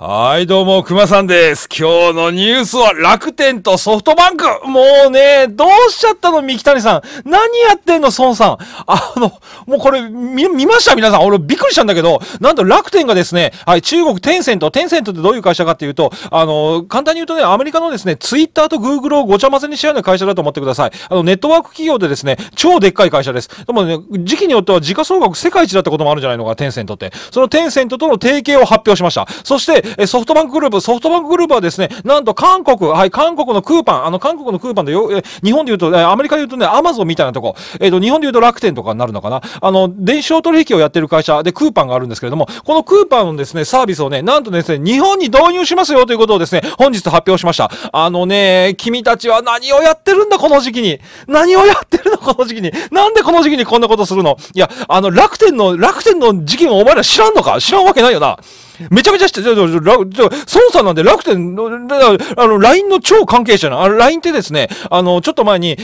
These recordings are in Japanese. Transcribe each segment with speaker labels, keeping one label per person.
Speaker 1: はい、どうも、熊さんです。今日のニュースは楽天とソフトバンクもうね、どうしちゃったの三木谷さん何やってんの孫さんあの、もうこれ、見、見ました皆さん俺びっくりしたんだけど、なんと楽天がですね、はい、中国テンセント、テンセントってどういう会社かっていうと、あの、簡単に言うとね、アメリカのですね、ツイッターとグーグルをごちゃ混ぜにし合うような会社だと思ってください。あの、ネットワーク企業でですね、超でっかい会社です。でもね、時期によっては時価総額世界一だったこともあるんじゃないのか、テンセントって。そのテンセントとの提携を発表しました。そして、えソフトバンクグループ、ソフトバンクグループはですね、なんと韓国、はい、韓国のクーパン、あの、韓国のクーパンでよ、え日本で言うと、えアメリカで言うとね、アマゾンみたいなとこ、えっ、ー、と、日本で言うと楽天とかになるのかな。あの、電子商取引をやってる会社でクーパンがあるんですけれども、このクーパンのですね、サービスをね、なんとですね、日本に導入しますよということをですね、本日発表しました。あのね、君たちは何をやってるんだ、この時期に。何をやってるの、この時期に。なんでこの時期にこんなことするのいや、あの、楽天の、楽天の時期もお前ら知らんのか知らんわけないよな。めちゃめちゃして、孫さんなんで楽天、あの、LINE の超関係者な、あの、LINE ってですね、あの、ちょっと前に、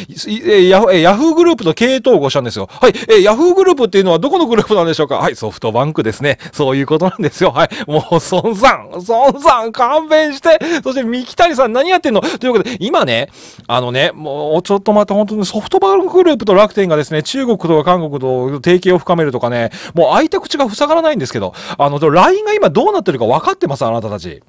Speaker 1: えヤフーグループと経営統合したんですよ。はい、え、ヤフーグループっていうのはどこのグループなんでしょうかはい、ソフトバンクですね。そういうことなんですよ。はい、もう、孫さん、孫さん、勘弁して、そして三木谷さん何やってんのということで、今ね、あのね、もう、ちょっとまた本当にソフトバンクグループと楽天がですね、中国とか韓国と提携を深めるとかね、もう開いた口が塞がらないんですけど、あの、LINE が今どうどうなってるか分かってますあなたたち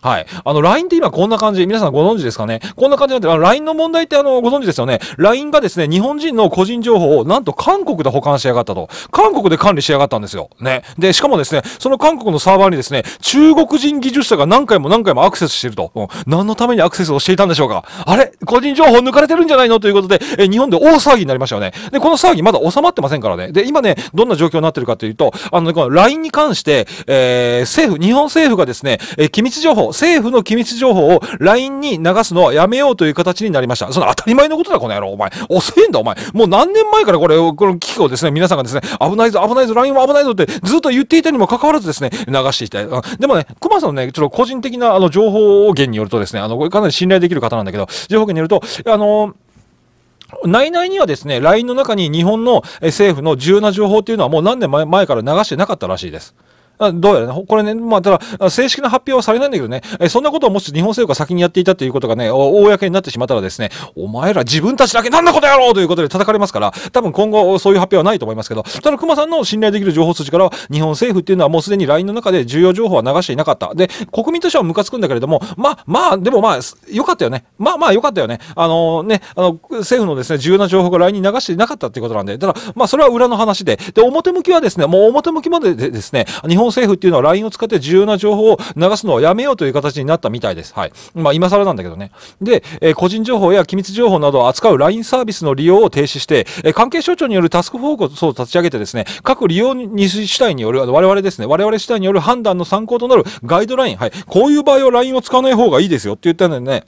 Speaker 1: はい。あの、LINE って今こんな感じ、皆さんご存知ですかねこんな感じになって、LINE の問題ってあの、ご存知ですよね ?LINE がですね、日本人の個人情報をなんと韓国で保管しやがったと。韓国で管理しやがったんですよ。ね。で、しかもですね、その韓国のサーバーにですね、中国人技術者が何回も何回もアクセスしてると。うん、何のためにアクセスをしていたんでしょうかあれ個人情報抜かれてるんじゃないのということで、え、日本で大騒ぎになりましたよね。で、この騒ぎまだ収まってませんからね。で、今ね、どんな状況になってるかというと、あの、この LINE に関して、えー、政府、日本政府がですね、え機密情報、政府の機密情報を LINE に流すのはやめようという形になりました。その当たり前のことだ、この野郎、お前。遅いんだ、お前。もう何年前からこれ、この危機をですね、皆さんがですね、危ないぞ、危ないぞ、LINE は危ないぞってずっと言っていたにもかかわらずですね、流していた。でもね、熊さんのね、ちょっと個人的なあの情報源によるとですね、あの、かなり信頼できる方なんだけど、情報源によると、あの内々にはですね、LINE の中に日本の政府の重要な情報っていうのはもう何年前から流してなかったらしいです。どうやらね、これね、まあ、ただ、正式な発表はされないんだけどね、えそんなことをもし日本政府が先にやっていたということがね、公になってしまったらですね、お前ら自分たちだけなんだことやろうということで叩かれますから、多分今後そういう発表はないと思いますけど、ただ、熊さんの信頼できる情報筋からは、日本政府っていうのはもうすでに LINE の中で重要情報は流していなかった。で、国民としてはムカつくんだけれども、まあ、まあ、でもまあ、よかったよね。まあまあ、よかったよね。あのー、ね、あの、政府のですね、重要な情報が LINE に流していなかったっていうことなんで、ただ、まあ、それは裏の話で、で、表向きはですね、もう表向きまででですね、日本本政府っていうのは LINE を使って重要な情報を流すのはやめようという形になったみたいです。はい。まあ、今更なんだけどね。で、えー、個人情報や機密情報などを扱う LINE サービスの利用を停止して、えー、関係省庁によるタスクフォーカスを立ち上げてですね、各利用に主体による、我々ですね、我々主体による判断の参考となるガイドライン、はい。こういう場合は LINE を使わない方がいいですよって言ったんだよね。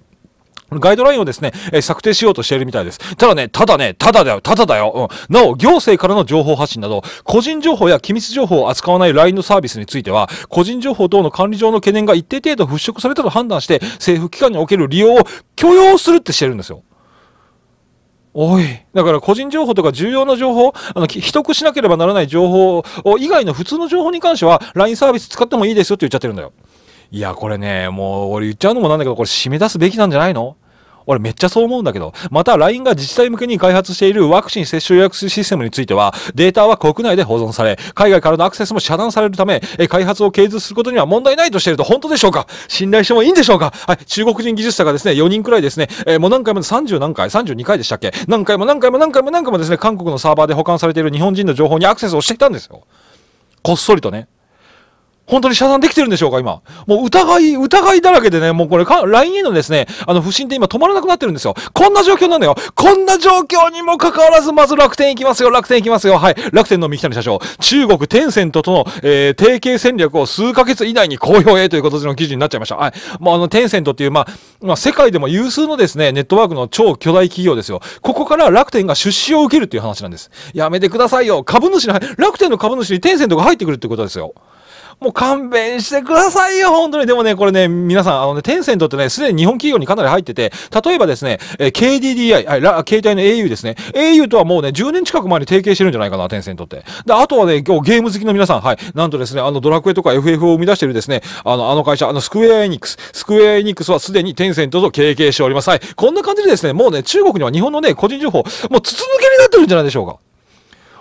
Speaker 1: ガイドラインをですね、えー、策定しようとしているみたいです。ただね、ただね、ただだよ、ただだよ。うん、なお、行政からの情報発信など、個人情報や機密情報を扱わない LINE のサービスについては、個人情報等の管理上の懸念が一定程度払拭されたと判断して、政府機関における利用を許容するってしてるんですよ。おい。だから個人情報とか重要な情報、あの、既得しなければならない情報を、以外の普通の情報に関しては、LINE サービス使ってもいいですよって言っちゃってるんだよ。いや、これね、もう、俺言っちゃうのもなんだけど、これ締め出すべきなんじゃないの俺めっちゃそう思うんだけど。また LINE が自治体向けに開発しているワクチン接種予約システムについては、データは国内で保存され、海外からのアクセスも遮断されるため、え開発を継続することには問題ないとしていると本当でしょうか信頼してもいいんでしょうかはい、中国人技術者がですね、4人くらいですね、えもう何回も30何回 ?32 回でしたっけ何回も何回も何回も何回もですね、韓国のサーバーで保管されている日本人の情報にアクセスをしてきたんですよ。こっそりとね。本当に遮断できてるんでしょうか、今。もう疑い、疑いだらけでね、もうこれ、LINE へのですね、あの、不審って今止まらなくなってるんですよ。こんな状況なのよ。こんな状況にもかかわらず、まず楽天行きますよ、楽天行きますよ。はい。楽天の三木谷社長、中国テンセントとの、えー、提携戦略を数ヶ月以内に公表へということでの記事になっちゃいました。はい。もうあの、テンセントっていう、まあ、まあ、世界でも有数のですね、ネットワークの超巨大企業ですよ。ここから楽天が出資を受けるっていう話なんです。やめてくださいよ。株主に、楽天の株主にテンセントが入ってくるってことですよ。もう勘弁してくださいよ、本当に。でもね、これね、皆さん、あのね、テンセントってね、すでに日本企業にかなり入ってて、例えばですね、え KDDI、携帯の au ですね。au とはもうね、10年近く前に提携してるんじゃないかな、テンセントって。で、あとはね、今日ゲーム好きの皆さん、はい、なんとですね、あの、ドラクエとか FF を生み出してるですね、あの、あの会社、あの、スクエアエニックス、スクエアエニックスはすでにテンセントと提携しております。はい、こんな感じでですね、もうね、中国には日本のね、個人情報、もう筒抜けになってるんじゃないでしょうか。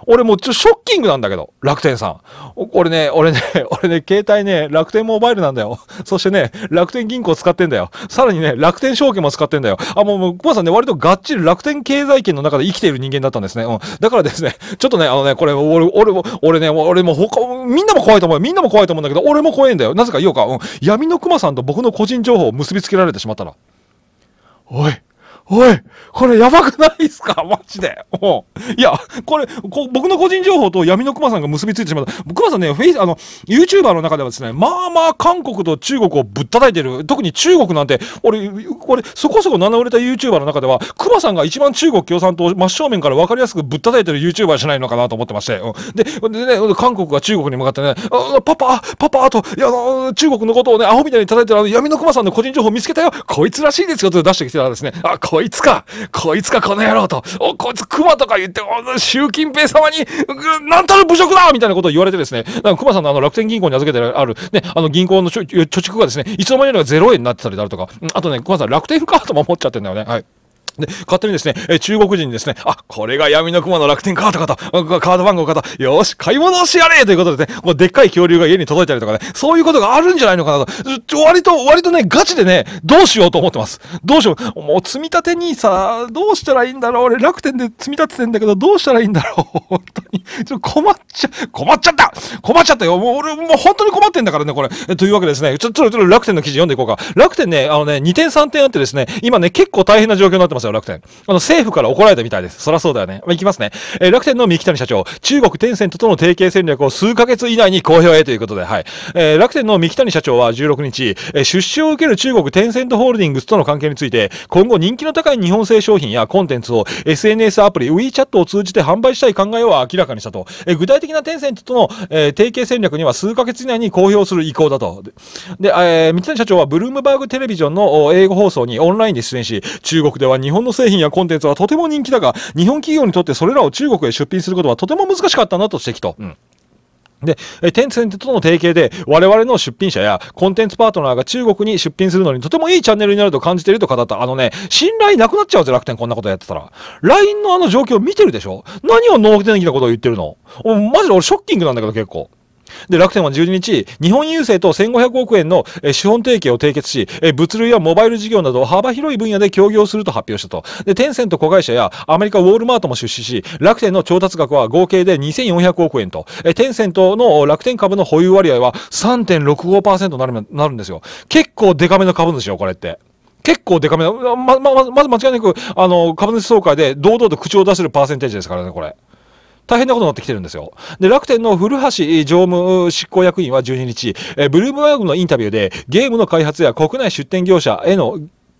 Speaker 1: 俺もうちょ、ショッキングなんだけど、楽天さん。俺ね、俺ね、俺ね、携帯ね、楽天モバイルなんだよ。そしてね、楽天銀行使ってんだよ。さらにね、楽天証券も使ってんだよ。あ、もう、もう、さんね、割とがっちり楽天経済圏の中で生きている人間だったんですね。うん。だからですね、ちょっとね、あのね、これ、俺、俺も、俺ね、俺も他、みんなも怖いと思うよ。みんなも怖いと思うんだけど、俺も怖いんだよ。なぜか言おうか、うん。闇の熊さんと僕の個人情報を結びつけられてしまったら。おい。おい、これやばくないっすか マジで。おいや、これこ、僕の個人情報と闇のクマさんが結びついてしまった。クマさんね、フェイス、あの、YouTuber の中ではですね、まあまあ韓国と中国をぶったたいてる。特に中国なんて、俺、俺、そこそこ名乗れた YouTuber の中では、クマさんが一番中国共産党真正面から分かりやすくぶったたいてる YouTuber じゃないのかなと思ってまして。うん、で、でね、韓国が中国に向かってね、パパ、パパと、いや、中国のことをね、アホみたいに叩いてるあの闇のクマさんの個人情報見つけたよ。こいつらしいですよと出してきてたらですね、あ、ここいつかこいつかこの野郎と、お、こいつ熊とか言って、お、習近平様に、なんたる侮辱だみたいなことを言われてですね、なんか熊さんのあの楽天銀行に預けてある、ね、あの銀行の貯蓄がですね、いつの間にか0円になってたりだとか、あとね、熊さん楽天カードも持っちゃってんだよね。はい。で、勝手にですね、え中国人にですね、あ、これが闇の熊の楽天カードかと、カード番号かと、よし、買い物をしやれということでね、もうでっかい恐竜が家に届いたりとかね、そういうことがあるんじゃないのかなと、割と、割とね、ガチでね、どうしようと思ってます。どうしよう。もう積み立てにさ、どうしたらいいんだろう。俺楽天で積み立ててんだけど、どうしたらいいんだろう。本当に。ちょ困っちゃ、困っちゃった困っちゃったよ。もう俺、もう本当に困ってんだからね、これ。というわけでですね、ちょ、ちょ、ちょ、楽天の記事読んでいこうか。楽天ね、あのね、2点3点あってですね、今ね、結構大変な状況になってますよ。よ、楽天。あの、政府から怒られたみたいです。そらそうだよね。まあ、いきますね。えー、楽天の三木谷社長、中国テンセントとの提携戦略を数ヶ月以内に公表へということで、はい。えー、楽天の三木谷社長は16日、えー、出資を受ける中国テンセントホールディングスとの関係について、今後人気の高い日本製商品やコンテンツを SNS アプリ WeChat を通じて販売したい考えを明らかにしたと。えー、具体的なテンセントとの、えー、提携戦略には数ヶ月以内に公表する意向だと。で、えー、三木谷社長はブルームバーグテレビジョンの英語放送にオンラインで出演し、中国では日本本の製品やコンテンツはとても人気だが、日本企業にとってそれらを中国へ出品することはとても難しかったんだと指摘と。うんで、テンセントとの提携で我々の出品者やコンテンツパートナーが中国に出品するのにとてもいいチャンネルになると感じていると語った。あのね、信頼なくなっちゃうぜ、楽天こんなことやってたら。LINE のあの状況見てるでしょ何を脳天気なことを言ってるのマジで俺ショッキングなんだけど結構。で、楽天は12日、日本郵政と1500億円の資本提携を締結し、物流やモバイル事業など幅広い分野で協業すると発表したと。で、テンセント子会社やアメリカウォールマートも出資し、楽天の調達額は合計で2400億円と、テンセントの楽天株の保有割合は3.65%になるなるんですよ。結構デカめの株主よ、これって。結構デカめな、ま、ま、まず間違いなく、あの、株主総会で堂々と口を出せるパーセンテージですからね、これ。大変なことになってきてるんですよ。で、楽天の古橋常務執行役員は12日、えブルームバーグのインタビューで、ゲームの開発や国内出展業者への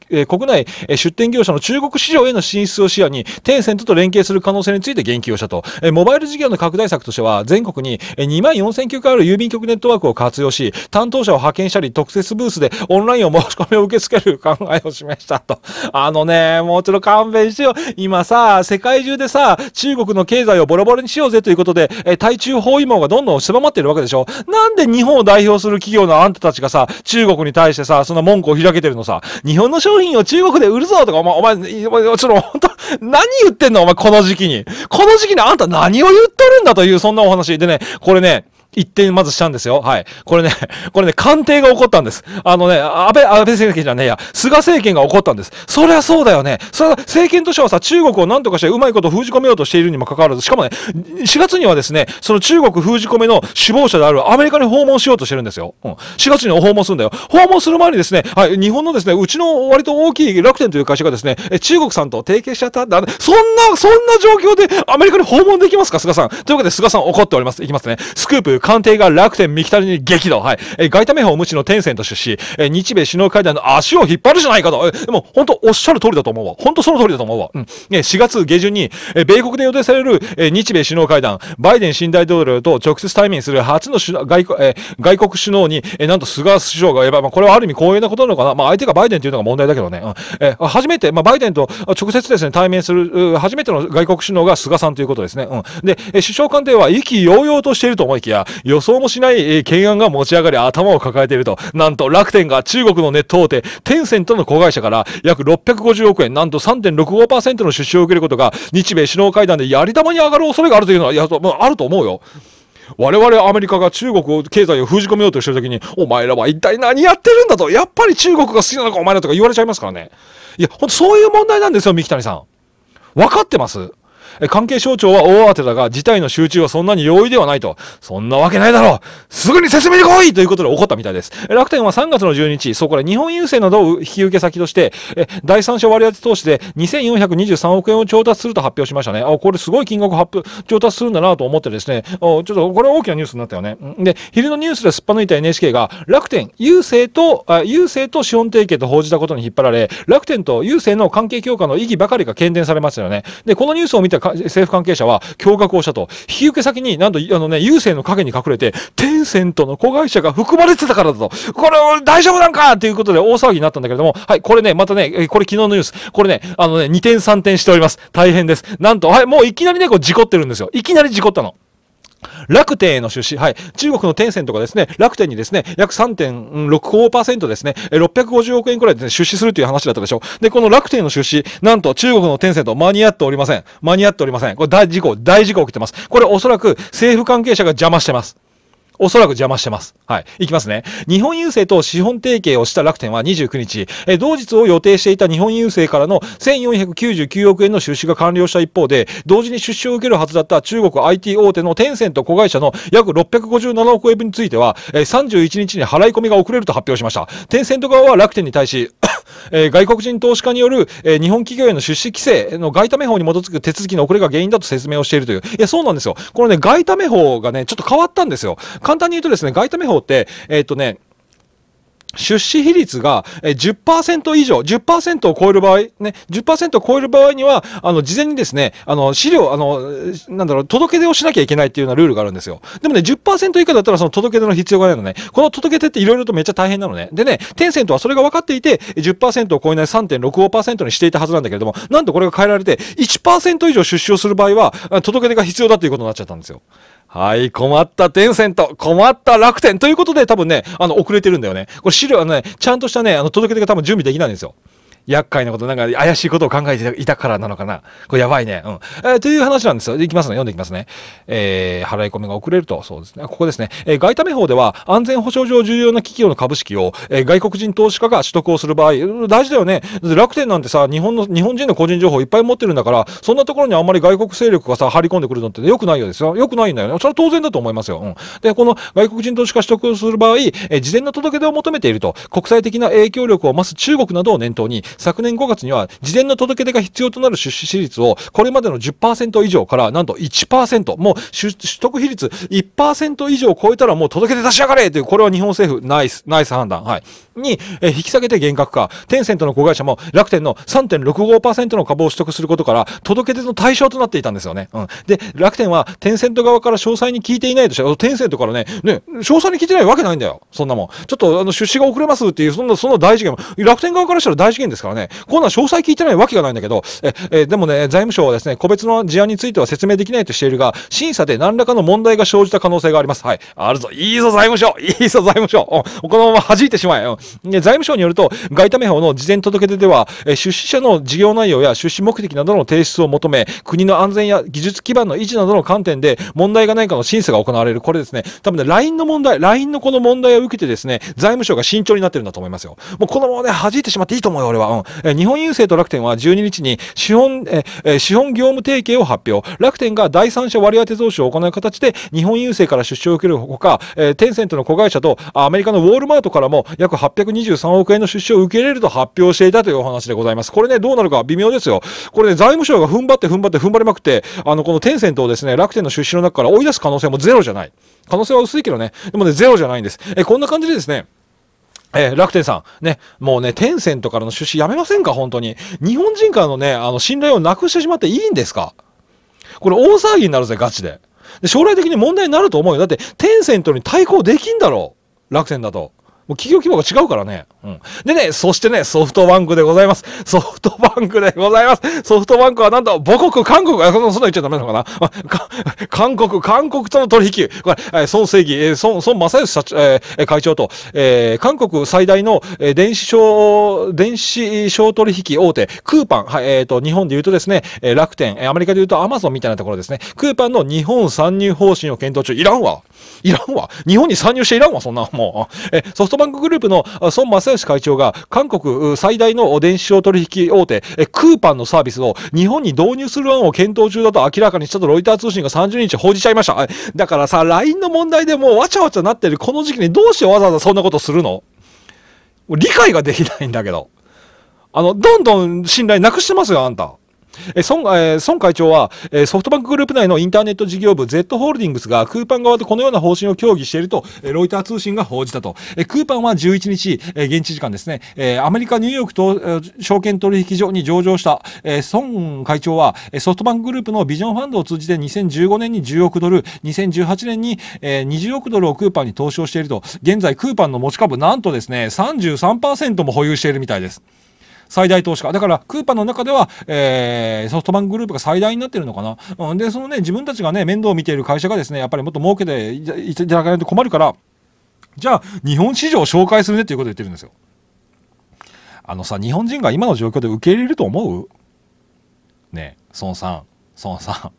Speaker 1: えー、国内、え出店業者の中国市場への進出を視野に、テンセントと連携する可能性について言及をしたと。えー、モバイル事業の拡大策としては、全国に2万4000局ある郵便局ネットワークを活用し、担当者を派遣したり、特設ブースでオンラインを申し込みを受け付ける考えを示したと。あのね、もうちょっと勘弁してよ。今さ、世界中でさ、中国の経済をボロボロにしようぜということで、え対中包囲網がどんどん狭まってるわけでしょ。なんで日本を代表する企業のあんたたちがさ、中国に対してさ、その文句を開けてるのさ、日本の商品を中国で売るぞとか、お前、お前、お前ちょっと本当、何言ってんのお前、この時期に。この時期にあんた何を言っとるんだという、そんなお話。でね、これね、一点まずしたんですよ。はい。これね、これね、官邸が起こったんです。あのね、安倍、安倍政権じゃねえや、菅政権が起こったんです。そりゃそうだよね。それは政権としてはさ、中国を何とかしてうまいこと封じ込めようとしているにもかかわらず、しかもね、4月にはですね、その中国封じ込めの首謀者であるアメリカに訪問しようとしてるんですよ。うん。4月に訪問するんだよ。訪問する前にですね、はい、日本のですね、うちの割と大きい楽天という会社がですね、中国さんと提携しちゃったんだ。そんな、そんな状況でアメリカに訪問できますか、菅さん。というわけで、菅さん怒っております。いきますね。スクープ官邸が楽天、三木谷に激怒。はい。えー、外為法無知の天ンと出資、えー、日米首脳会談の足を引っ張るじゃないかと。えー、でも、本当おっしゃる通りだと思うわ。本当その通りだと思うわ。うん。ね、4月下旬に、えー、米国で予定される、えー、日米首脳会談、バイデン新大統領と直接対面する初の首外,、えー、外国首脳に、えー、なんと菅首相が、えば、まあ、これはある意味光栄なことなのかな。まあ、相手がバイデンというのが問題だけどね。うん、えー、初めて、まあ、バイデンと直接ですね、対面する、初めての外国首脳が菅さんということですね。うん。で、首相官邸は意気揚々としていると思いきや、予想もしない、え懸案が持ち上がり頭を抱えていると。なんと楽天が中国のネット大手、テンセントの子会社から約650億円、なんと3.65%の出資を受けることが日米首脳会談でやり玉に上がる恐れがあるというのは、やと、あ、ると思うよ。我々アメリカが中国を経済を封じ込めようとしてるときに、お前らは一体何やってるんだと、やっぱり中国が好きなのかお前らとか言われちゃいますからね。いや、ほんとそういう問題なんですよ、三木谷さん。分かってます関係省庁は大慌てだが、事態の集中はそんなに容易ではないと。そんなわけないだろうすぐに説明に来いということで起こったみたいです。楽天は3月の12日、そこで日本郵政などを引き受け先として、え第三者割当投資で2423億円を調達すると発表しましたね。あ、これすごい金額発表、調達するんだなと思ってですね、ちょっとこれ大きなニュースになったよね。で、昼のニュースですっぱ抜いた NHK が、楽天、郵政と、あ郵政と資本提携と報じたことに引っ張られ、楽天と郵政の関係強化の意義ばかりが喧伝されましたよね。で、このニュースを見た政府関係者は驚愕をしたと。引き受け先になんと、あのね、郵政の陰に隠れて、テンセントの子会社が含まれてたからだと。これ、大丈夫なんかということで大騒ぎになったんだけれども、はい、これね、またね、これ昨日のニュース。これね、あのね、2点3点しております。大変です。なんと、はい、もういきなりね、こう事故ってるんですよ。いきなり事故ったの。楽天への出資、はい、中国のテンセントがですね、楽天にですね、約3.65%ですね、650億円くらいで、ね、出資するという話だったでしょう。で、この楽天の出資、なんと中国のテンセント間に合っておりません。間に合っておりません。これ大事故、大事故起きてます。これおそらく政府関係者が邪魔してます。おそらく邪魔してます。はい。いきますね。日本郵政と資本提携をした楽天は29日、え同日を予定していた日本郵政からの1499億円の出資が完了した一方で、同時に出資を受けるはずだった中国 IT 大手のテンセント子会社の約657億円分については、え31日に払い込みが遅れると発表しました。テンセント側は楽天に対し、え外国人投資家による、え日本企業への出資規制の外為法に基づく手続きの遅れが原因だと説明をしているという。いや、そうなんですよ。このね、外為法がね、ちょっと変わったんですよ。簡単に言うとですね、外為法って、えっ、ー、とね、出資比率が10%以上、10%を超える場合、ね、10%を超える場合には、あの、事前にですね、あの、資料、あの、なんだろう、届け出をしなきゃいけないっていうようなルールがあるんですよ。でもね、10%以下だったらその届け出の必要がないのね。この届け出って色々とめっちゃ大変なのね。でね、テンセントはそれが分かっていて、10%を超えない3.65%にしていたはずなんだけれども、なんとこれが変えられて、1%以上出資をする場合は、届け出が必要だということになっちゃったんですよ。はい、困ったテンセント、困った楽天ということで多分ね、あの、遅れてるんだよね。これ資料はね、ちゃんとしたね、あの、届け出が多分準備できないんですよ。厄介なこと、なんか怪しいことを考えていたからなのかな。これやばいね。うん。えー、という話なんですよ。いきますね。読んでいきますね。えー、払い込みが遅れると。そうですね。ここですね。えー、外為法では安全保障上重要な企業の株式を、えー、外国人投資家が取得をする場合、大事だよね。楽天なんてさ、日本の、日本人の個人情報いっぱい持ってるんだから、そんなところにあんまり外国勢力がさ、張り込んでくるのって良くないようですよ。良くないんだよね。それは当然だと思いますよ。うん。で、この外国人投資家取得をする場合、えー、事前の届け出を求めていると、国際的な影響力を増す中国などを念頭に、昨年5月には事前の届け出が必要となる出資比率をこれまでの10%以上からなんと1%、もう取得比率1%以上超えたらもう届け出出し上がれという、これは日本政府、ナイス、ナイス判断。はい。に、え引き下げて厳格化。テンセントの子会社も楽天の3.65%の株を取得することから、届け出の対象となっていたんですよね。うん。で、楽天はテンセント側から詳細に聞いていないとしたら、テンセントからね、ね、詳細に聞いてないわけないんだよ。そんなもん。ちょっと、あの、出資が遅れますっていう、そんな、そんな大事件も、楽天側からしたら大事件ですからね。こんな詳細聞いてないわけがないんだけど、え、え、でもね、財務省はですね、個別の事案については説明できないとしているが、審査で何らかの問題が生じた可能性があります。はい。あるぞ。いいぞ、財務省。いいぞ、財務省。うん、このまま弾いてしまえ。うん、で財務省によると、外為法の事前届出では、出資者の事業内容や出資目的などの提出を求め、国の安全や技術基盤の維持などの観点で問題がないかの審査が行われる。これですね、多分ね、LINE の問題、LINE のこの問題を受けてですね、財務省が慎重になってるんだと思いますよ。もうこのままね、弾いてしまっていいと思うよ、俺は。うん。日本郵政と楽天は12日に資本、え、資本業務提携を発表。楽天が第三者割当増資を行う形で、日本郵政から出資を受けるほか、えー、テンセントの子会社と、アメリカのウォールマートからも約800 823億円の出資を受け入れると発表していたというお話でございます。これね、どうなるか微妙ですよ。これね、財務省が踏ん張って踏ん張って踏ん張りまくって、あの、このテンセントをですね、楽天の出資の中から追い出す可能性もゼロじゃない。可能性は薄いけどね。でもね、ゼロじゃないんです。え、こんな感じでですね、えー、楽天さん、ね、もうね、テンセントからの出資やめませんか、本当に。日本人からのね、あの、信頼をなくしてしまっていいんですかこれ大騒ぎになるぜ、ガチで。で将来的に問題になると思うよ。だって、テンセントに対抗できんだろう。楽天だと。もう企業規模が違うからねうん。でね、そしてね、ソフトバンクでございます。ソフトバンクでございます。ソフトバンクはなんと、母国、韓国、そんな言っちゃダメなのかな、韓国、韓国との取引。これ、え孫正義、え孫、孫正義社長、えー、会長と、えー、韓国最大の、え電子商、電子商取引大手、クーパン、はい、えっ、ー、と、日本で言うとですね、え楽天、アメリカで言うとアマゾンみたいなところですね。クーパンの日本参入方針を検討中。いらんわ。いらんわ。日本に参入していらんわ、そんなもう。え、ソフトバンクグループの孫正義正義会長が韓国最大の電子商取引大手、クーパンのサービスを日本に導入する案を検討中だと明らかにしたとロイター通信が30日報じちゃいました。だからさ、LINE の問題でもうわちゃわちゃなってるこの時期にどうしてわざわざそんなことするの理解ができないんだけど。あの、どんどん信頼なくしてますよ、あんた。え孫えー、孫会長は、えソフトバンクグループ内のインターネット事業部 Z ホールディングスがクーパン側とこのような方針を協議していると、えロイター通信が報じたと。えクーパンは11日、え現地時間ですね、えアメリカ・ニューヨークと、え証券取引所に上場した、え孫会長は、ソフトバンクグループのビジョンファンドを通じて2015年に10億ドル、2018年に、え20億ドルをクーパンに投資をしていると、現在クーパンの持ち株なんとですね、33%も保有しているみたいです。最大投資家だからクーパーの中では、えー、ソフトバンクグループが最大になってるのかな、うん、でそのね自分たちがね面倒を見ている会社がですねやっぱりもっと儲けていただかないと困るからじゃあ日本市場を紹介するねっていうことを言ってるんですよあのさ日本人が今の状況で受け入れると思うねえ孫さん孫さん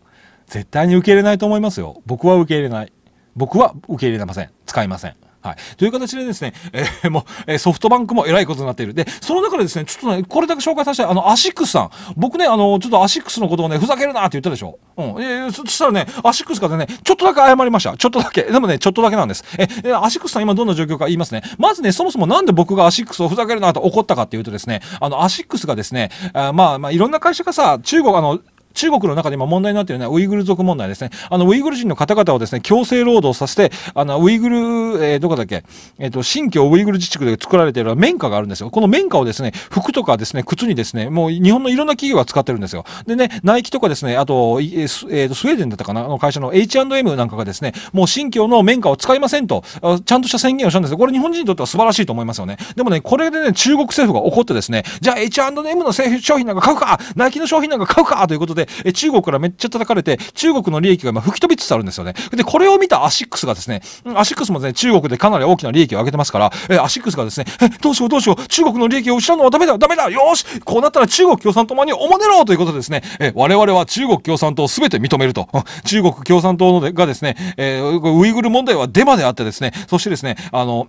Speaker 1: 絶対に受け入れないと思いますよ僕は受け入れない僕は受け入れません使いませんはい、という形でですね、えー、もう、えソフトバンクもえらいことになっている。で、その中でですね、ちょっとね、これだけ紹介させて、あの、アシックスさん。僕ね、あの、ちょっとアシックスのことをね、ふざけるなって言ったでしょ。うん。えー、そしたらね、アシックスからね、ちょっとだけ謝りました。ちょっとだけ。でもね、ちょっとだけなんです。え、えアシックスさん今どんな状況か言いますね。まずね、そもそもなんで僕がアシックスをふざけるなと怒ったかっていうとですね、あの、アシックスがですね、あまあ、まあ、いろんな会社がさ、中国、あの、中国の中で今問題になっているのはウイグル族問題ですね。あの、ウイグル人の方々をですね、強制労働させて、あの、ウイグル、えー、どこだっけ、えっ、ー、と、新疆ウイグル自治区で作られている綿花があるんですよ。この綿花をですね、服とかですね、靴にですね、もう日本のいろんな企業が使ってるんですよ。でね、ナイキとかですね、あと、えー、スウェーデンだったかな、の会社の H&M なんかがですね、もう新疆の綿花を使いませんと、ちゃんとした宣言をしたんですよ。これ日本人にとっては素晴らしいと思いますよね。でもね、これでね、中国政府が怒ってですね、じゃあ H&M の商品なんか買うか、ナイキの商品なんか買うかということで、で、え中国からめっちゃ叩かれて、中国の利益が今吹き飛びつつあるんですよね。で、これを見たアシックスがですね、アシックスもですね、中国でかなり大きな利益を上げてますから、えアシックスがですね、どうしようどうしよう、中国の利益を失うのはダメだダメだよしこうなったら中国共産党間におもねろということでですね、え我々は中国共産党を全て認めると。中国共産党のがですね、えウイグル問題はデマであってですね、そしてですね、あの、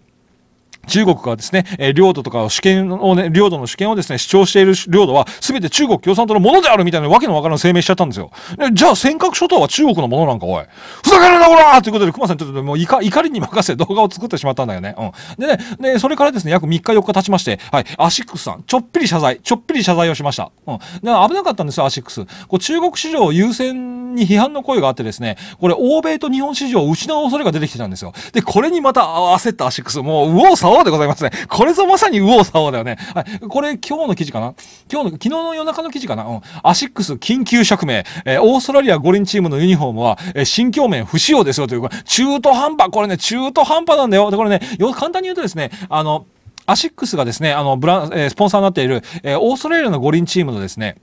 Speaker 1: 中国がですね、え領土とか主権をね、領土の主権をですね、主張している領土は全て中国共産党のものであるみたいなわけのわからん声明しちゃったんですよ。じゃあ尖閣諸島は中国のものなんかおい。ふざけるなこらということで、熊さんちょっともう怒りに任せ動画を作ってしまったんだよね。うん。でね、でそれからですね、約3日4日経ちまして、はい、アシックスさん、ちょっぴり謝罪、ちょっぴり謝罪をしました。うん。で危なかったんですよ、アシックス。こう中国市場優先に批判の声があってですね、これ欧米と日本市場を失う恐れが出てきてたんですよ。で、これにまた焦ったアシックス、もう、右往左往でございますね。これぞまさに右往左往だよね。はい、これ今日の記事かな今日の、昨日の夜中の記事かなうん。アシックス緊急釈明、えー、オーストラリア五輪チームのユニフォームは、えー、新境面不使用ですよというれ、中途半端、これね、中途半端なんだよ。で、これね、簡単に言うとですね、あの、アシックスがですね、あの、ブラン、えー、スポンサーになっている、えー、オーストラリアの五輪チームのですね、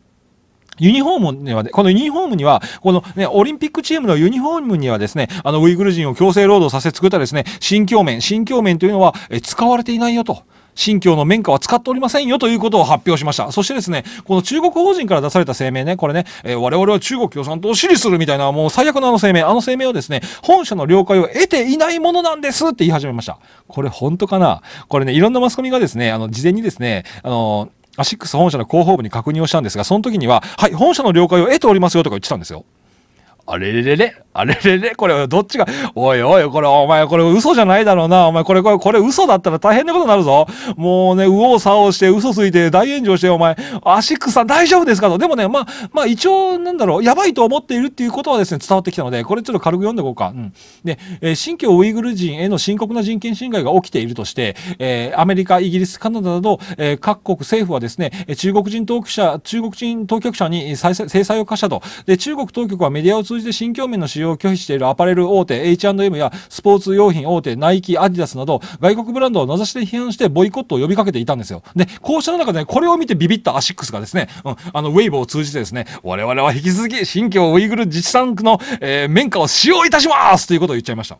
Speaker 1: ユニフォームには、ね、このユニフォームには、このね、オリンピックチームのユニフォームにはですね、あの、ウイグル人を強制労働させ作ったですね、新教面、新教面というのは、え使われていないよと。信教の面花は使っておりませんよということを発表しました。そしてですね、この中国法人から出された声明ね、これね、えー、我々は中国共産党を支持するみたいな、もう最悪のあの声明、あの声明をですね、本社の了解を得ていないものなんですって言い始めました。これ本当かなこれね、いろんなマスコミがですね、あの、事前にですね、あのーアシックス本社の広報部に確認をしたんですが、その時には、はい、本社の了解を得ておりますよとか言ってたんですよ。あれれれれあれれれこれどっちが、おいおい、これお前これ嘘じゃないだろうな。お前これこれこれ嘘だったら大変なことになるぞ。もうね、右往左往して嘘ついて大炎上してお前、足ん大丈夫ですかと。でもね、まあ、まあ一応なんだろう、やばいと思っているっていうことはですね、伝わってきたので、これちょっと軽く読んでいこうか。うん。で、えー、新疆ウイグル人への深刻な人権侵害が起きているとして、えー、アメリカ、イギリス、カナダなど、えー、各国政府はですね、中国人当局者、中国人当局者に制裁を課したと。で、中国当局はメディアを通じ通じて新境民の使用を拒否しているアパレル大手 H&M やスポーツ用品大手ナイキ、アディダスなど外国ブランドを名指しで批判してボイコットを呼びかけていたんですよ。で、こうした中で、ね、これを見てビビったアシックスがですね、うん、あのウェイブを通じてですね、我々は引き続き新疆ウイグル自治産区の、えー、綿花を使用いたしますということを言っちゃいました。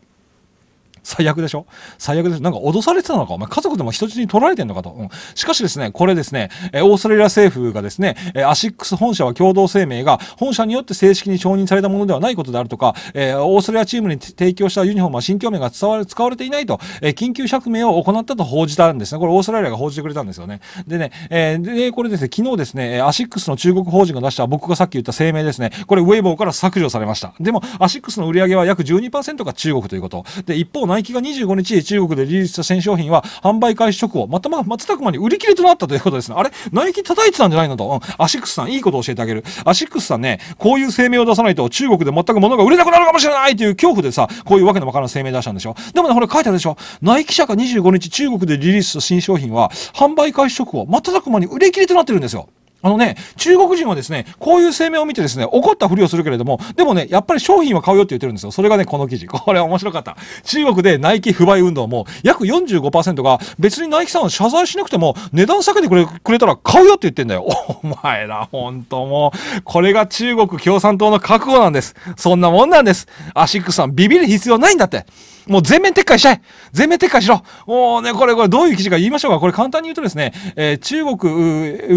Speaker 1: 最悪でしょ最悪でしょなんか脅されてたのかお前家族でも人質に取られてんのかと、うん。しかしですね、これですね、えオーストラリア政府がですね、えアシックス本社は共同声明が、本社によって正式に承認されたものではないことであるとか、えオーストラリアチームに提供したユニフォームは新興名が使われ使われていないと、え緊急釈明を行ったと報じたんですね。これオーストラリアが報じてくれたんですよね。でね、えー、で、これですね、昨日ですね、アシックスの中国法人が出した僕がさっき言った声明ですね、これウェイボーから削除されました。でも、アシックスの売り上げは約12%が中国ということ。で、一方、ナイキが25日中国でリリースした新商品は販売開始直後、またま瞬くまに売り切れとなったということですね。あれナイキ叩いてたんじゃないのと、うん。アシックスさん、いいこと教えてあげる。アシックスさんね、こういう声明を出さないと中国で全く物が売れなくなるかもしれないという恐怖でさ、こういうわけのわからん声明出したんでしょ。でもね、ほら書いてあるでしょ。ナイキ社が25日中国でリリースした新商品は販売開始直後、たく間に売り切れとなってるんですよ。あのね、中国人はですね、こういう声明を見てですね、怒ったふりをするけれども、でもね、やっぱり商品は買うよって言ってるんですよ。それがね、この記事。これ面白かった。中国でナイキ不買運動も、約45%が、別にナイキさんは謝罪しなくても、値段下げてくれくれたら買うよって言ってんだよ。お前ら、ほんともう、これが中国共産党の覚悟なんです。そんなもんなんです。アシックスさん、ビビる必要ないんだって。もう全面撤回したい全面撤回しろもうね、これ、これどういう記事か言いましょうか。これ簡単に言うとですね、えー、中国、ウ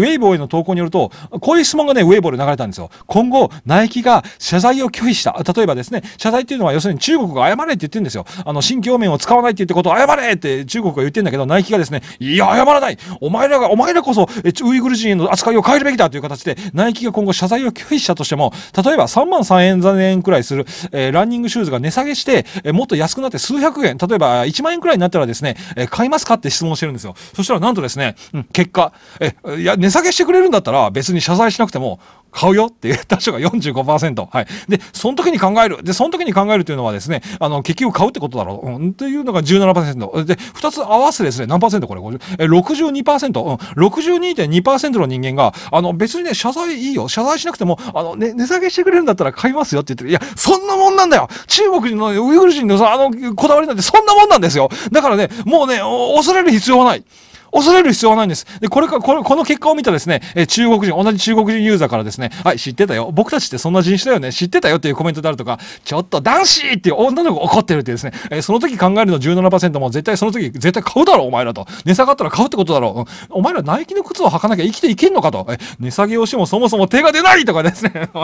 Speaker 1: ェイボーへの投稿によると、こういう質問がね、ウェイボーで流れたんですよ。今後、ナイキが謝罪を拒否した。例えばですね、謝罪っていうのは要するに中国が謝れって言ってるんですよ。あの、新疆面を使わないって言ってことを謝れって中国が言ってんだけど、ナイキがですね、いや、謝らないお前らが、お前らこそ、ウイグル人への扱いを変えるべきだという形で、ナイキが今後謝罪を拒否したとしても、例えば3万3円残念くらいする、えー、ランニングシューズが値下げして、えー、もっと安くなって数百円、例えば1万円くらいになったらですね、え買いますかって質問してるんですよ。そしたらなんとですね、うん、結果、え、いや、値下げしてくれるんだったら別に謝罪しなくても、買うよって言った人が45%。はい。で、その時に考える。で、その時に考えるというのはですね、あの、結局買うってことだろう。うん、というのが17%。で、2つ合わせてですね、何これ62%。うん。62.2%の人間が、あの、別にね、謝罪いいよ。謝罪しなくても、あの、ね、値下げしてくれるんだったら買いますよって言ってる。いや、そんなもんなんだよ中国人のウイグル人のさ、あの、こだわりなんてそんなもんなんですよ。だからね、もうね、恐れる必要はない。恐れる必要はないんです。で、これか、このこの結果を見たですね、え中国人、同じ中国人ユーザーからですね、はい、知ってたよ。僕たちってそんな人種だよね。知ってたよっていうコメントであるとか、ちょっと男子っていう女の子怒ってるってですね、えその時考えるの17%も絶対その時絶対買うだろ、お前らと。値下がったら買うってことだろ。うん、お前らナイキの靴を履かなきゃ生きていけんのかと。え値下げをしてもそもそも手が出ないとかですね、こ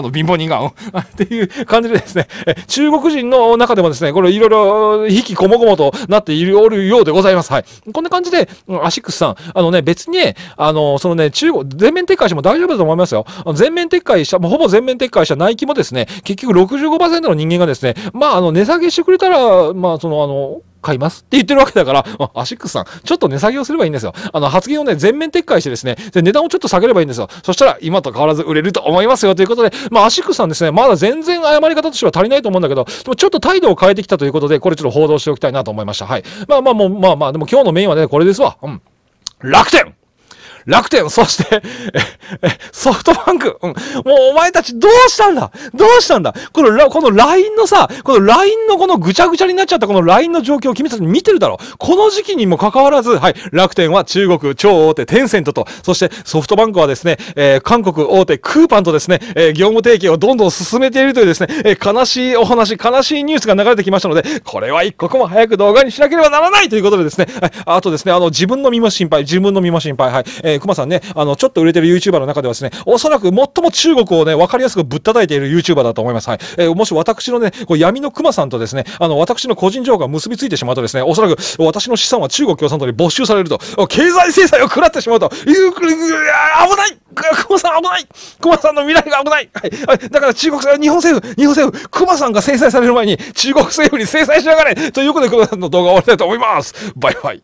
Speaker 1: の貧乏人が、っていう感じでですね、え中国人の中でもですね、これいろいろ引きこもごもとなっていおるようでございます。はい。こんな感じで、アシックスさん、あのね、別に、ね、あの、そのね、中国、全面撤回しても大丈夫だと思いますよ。全面撤回した、もうほぼ全面撤回したナイキもですね、結局65%の人間がですね、まあ、あの、値下げしてくれたら、まあ、その、あの、買いますって言ってるわけだから、まアシックスさん、ちょっと値下げをすればいいんですよ。あの、発言をね、全面撤回してですね、で値段をちょっと下げればいいんですよ。そしたら、今と変わらず売れると思いますよということで、まあ、アシックスさんですね、まだ全然謝り方としては足りないと思うんだけど、でもちょっと態度を変えてきたということで、これちょっと報道しておきたいなと思いました。はい。まあまあもう、まあまあ、でも今日のメインはね、これですわ。うん。楽天楽天、そしてソフトバンク、うん、もうお前たちどうしたんだどうしたんだこの、この LINE のさ、この LINE のこのぐちゃぐちゃになっちゃったこの LINE の状況を君たち見てるだろこの時期にもかかわらず、はい、楽天は中国超大手テンセントと、そしてソフトバンクはですね、えー、韓国大手クーパンとですね、えー、業務提携をどんどん進めているというですね、えー、悲しいお話、悲しいニュースが流れてきましたので、これは一刻も早く動画にしなければならないということでですね、はい、あとですね、あの、自分の身も心配、自分の身も心配、はい、えーえー、さんね、あの、ちょっと売れてる YouTuber の中ではですね、おそらく最も中国をね、わかりやすくぶった叩いている YouTuber だと思います。はい。えー、もし私のね、こう闇の熊さんとですね、あの、私の個人情報が結びついてしまうとですね、おそらく私の資産は中国共産党に没収されると、経済制裁を食らってしまうという、危ない熊さん危ない熊さんの未来が危ない、はい、はい、だから中国、日本政府、日本政府、熊さんが制裁される前に中国政府に制裁しやがれということで、熊さんの動画を終わりたいと思います。バイバイ。